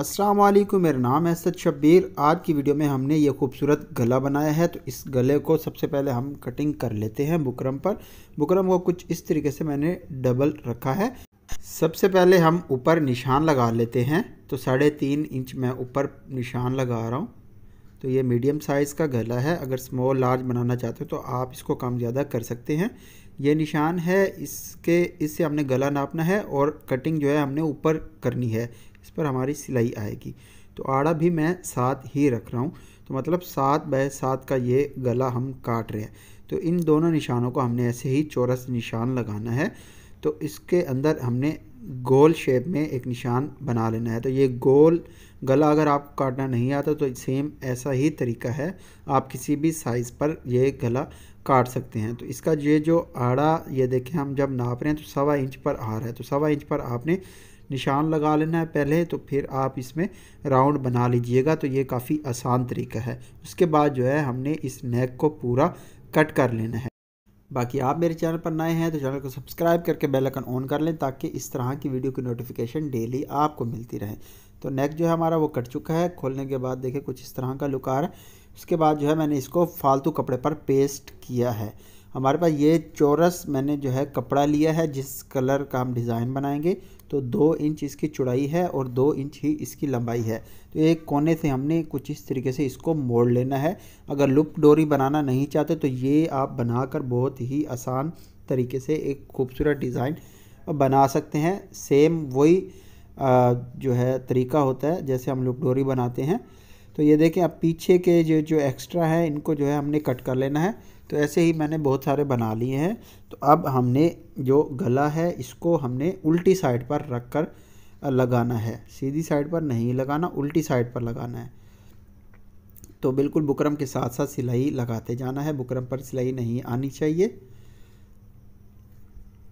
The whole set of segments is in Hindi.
अस्सलाम वालेकुम मेरा नाम है असद शब्बीर आज की वीडियो में हमने ये खूबसूरत गला बनाया है तो इस गले को सबसे पहले हम कटिंग कर लेते हैं बुकरम पर बुकरम को कुछ इस तरीके से मैंने डबल रखा है सबसे पहले हम ऊपर निशान लगा लेते हैं तो साढ़े तीन इंच मैं ऊपर निशान लगा रहा हूँ तो ये मीडियम साइज़ का गला है अगर स्मॉल लार्ज बनाना चाहते हो तो आप इसको कम ज़्यादा कर सकते हैं ये निशान है इसके इससे हमने गला नापना है और कटिंग जो है हमने ऊपर करनी है इस पर हमारी सिलाई आएगी तो आड़ा भी मैं सात ही रख रहा हूँ तो मतलब सात बाय सात का ये गला हम काट रहे हैं तो इन दोनों निशानों को हमने ऐसे ही चौरस निशान लगाना है तो इसके अंदर हमने गोल शेप में एक निशान बना लेना है तो ये गोल गला अगर आपको काटना नहीं आता तो सेम ऐसा ही तरीका है आप किसी भी साइज़ पर ये गला काट सकते हैं तो इसका ये जो आड़ा ये देखें हम जब नाप रहे हैं तो सवा इंच पर आ रहा है तो सवा इंच पर आपने निशान लगा लेना है पहले तो फिर आप इसमें राउंड बना लीजिएगा तो ये काफ़ी आसान तरीका है उसके बाद जो है हमने इस नेक को पूरा कट कर लेना है बाकी आप मेरे चैनल पर नए हैं तो चैनल को सब्सक्राइब करके बेल आइकन ऑन कर लें ताकि इस तरह की वीडियो की नोटिफिकेशन डेली आपको मिलती रहे तो नेक जो है हमारा वो कट चुका है खोलने के बाद देखें कुछ इस तरह का लुक आ रहा है उसके बाद जो है मैंने इसको फालतू कपड़े पर पेस्ट किया है हमारे पास ये चौरस मैंने जो है कपड़ा लिया है जिस कलर का हम डिज़ाइन बनाएंगे तो दो इंच इसकी चौड़ाई है और दो इंच ही इसकी लंबाई है तो एक कोने से हमने कुछ इस तरीके से इसको मोड़ लेना है अगर लुप डोरी बनाना नहीं चाहते तो ये आप बनाकर बहुत ही आसान तरीके से एक खूबसूरत डिज़ाइन बना सकते हैं सेम वही जो है तरीका होता है जैसे हम लुप डोरी बनाते हैं तो ये देखें अब पीछे के जो जो एक्स्ट्रा है इनको जो है हमने कट कर लेना है तो ऐसे ही मैंने बहुत सारे बना लिए हैं तो अब हमने जो गला है इसको हमने उल्टी साइड पर रख कर लगाना है सीधी साइड पर नहीं लगाना उल्टी साइड पर लगाना है तो बिल्कुल बुकरम के साथ साथ सिलाई लगाते जाना है बुकरम पर सिलाई नहीं आनी चाहिए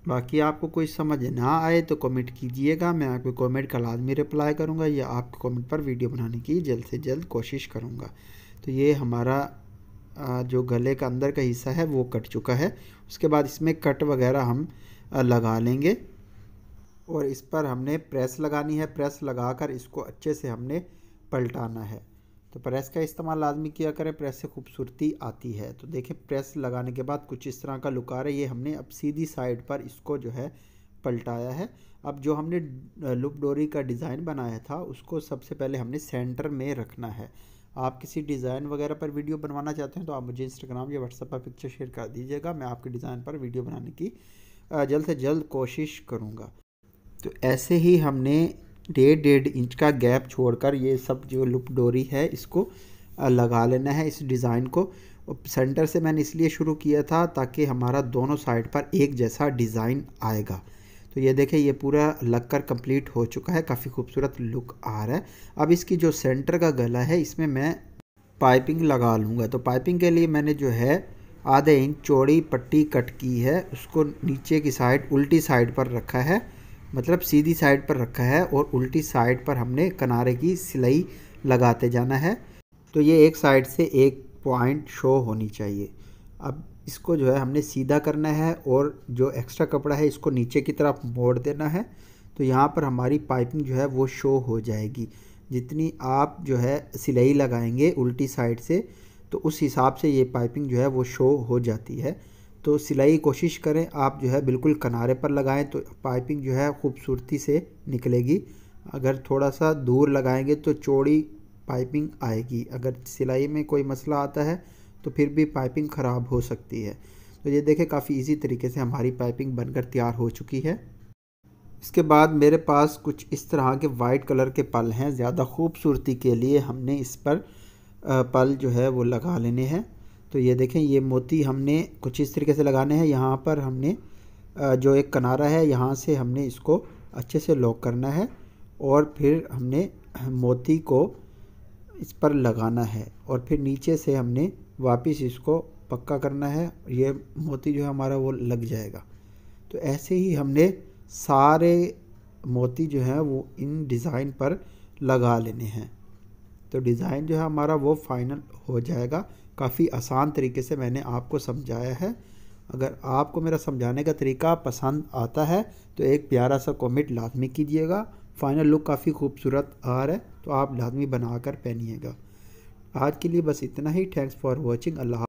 बाकी आपको कोई समझ ना आए तो कमेंट कीजिएगा मैं आपके कमेंट का लाजमी रिप्लाई करूँगा या आपके कमेंट पर वीडियो बनाने की जल्द से जल्द कोशिश करूँगा तो ये हमारा जो गले का अंदर का हिस्सा है वो कट चुका है उसके बाद इसमें कट वगैरह हम लगा लेंगे और इस पर हमने प्रेस लगानी है प्रेस लगाकर इसको अच्छे से हमने पलटाना है तो प्रेस का इस्तेमाल आदमी किया करें प्रेस से खूबसूरती आती है तो देखें प्रेस लगाने के बाद कुछ इस तरह का लुक आ रहा है ये हमने अब सीधी साइड पर इसको जो है पलटाया है अब जो हमने लुप डोरी का डिज़ाइन बनाया था उसको सबसे पहले हमने सेंटर में रखना है आप किसी डिज़ाइन वगैरह पर वीडियो बनवाना चाहते हैं तो आप मुझे इंस्टाग्राम या व्हाट्सएप पर पिक्चर शेयर कर दीजिएगा मैं आपके डिज़ाइन पर वीडियो बनाने की जल्द से जल्द कोशिश करूँगा तो ऐसे ही हमने डेढ़ डेढ़ इंच का गैप छोड़कर ये सब जो लुप डोरी है इसको लगा लेना है इस डिज़ाइन को सेंटर से मैंने इसलिए शुरू किया था ताकि हमारा दोनों साइड पर एक जैसा डिज़ाइन आएगा तो ये देखें ये पूरा लगकर कंप्लीट कम्प्लीट हो चुका है काफ़ी खूबसूरत लुक आ रहा है अब इसकी जो सेंटर का गला है इसमें मैं पाइपिंग लगा लूँगा तो पाइपिंग के लिए मैंने जो है आधे इंच चौड़ी पट्टी कट की है उसको नीचे की साइड उल्टी साइड पर रखा है मतलब सीधी साइड पर रखा है और उल्टी साइड पर हमने किनारे की सिलाई लगाते जाना है तो ये एक साइड से एक पॉइंट शो होनी चाहिए अब इसको जो है हमने सीधा करना है और जो एक्स्ट्रा कपड़ा है इसको नीचे की तरफ मोड़ देना है तो यहाँ पर हमारी पाइपिंग जो है वो शो हो जाएगी जितनी आप जो है सिलाई लगाएंगे उल्टी साइड से तो उस हिसाब से ये पाइपिंग जो है वो शो हो जाती है तो सिलाई कोशिश करें आप जो है बिल्कुल किनारे पर लगाएं तो पाइपिंग जो है खूबसूरती से निकलेगी अगर थोड़ा सा दूर लगाएंगे तो चौड़ी पाइपिंग आएगी अगर सिलाई में कोई मसला आता है तो फिर भी पाइपिंग ख़राब हो सकती है तो ये देखें काफ़ी इजी तरीके से हमारी पाइपिंग बनकर तैयार हो चुकी है इसके बाद मेरे पास कुछ इस तरह के वाइट कलर के पल हैं ज़्यादा खूबसूरती के लिए हमने इस पर पल जो है वो लगा लेने हैं तो ये देखें ये मोती हमने कुछ इस तरीके से लगाने हैं यहाँ पर हमने जो एक किनारा है यहाँ से हमने इसको अच्छे से लॉक करना है और फिर हमने मोती को इस पर लगाना है और फिर नीचे से हमने वापस इसको पक्का करना है ये मोती जो है हमारा वो लग जाएगा तो ऐसे ही हमने सारे मोती जो हैं वो इन डिज़ाइन पर लगा लेने हैं तो डिज़ाइन जो है हमारा वो फाइनल हो जाएगा काफ़ी आसान तरीके से मैंने आपको समझाया है अगर आपको मेरा समझाने का तरीका पसंद आता है तो एक प्यारा सा कॉमेंट लाजमी कीजिएगा फाइनल लुक काफ़ी खूबसूरत आ रहा है तो आप लाजमी बना कर पहनिएगा आज के लिए बस इतना ही थैंक्स फॉर वॉचिंग अल्लाह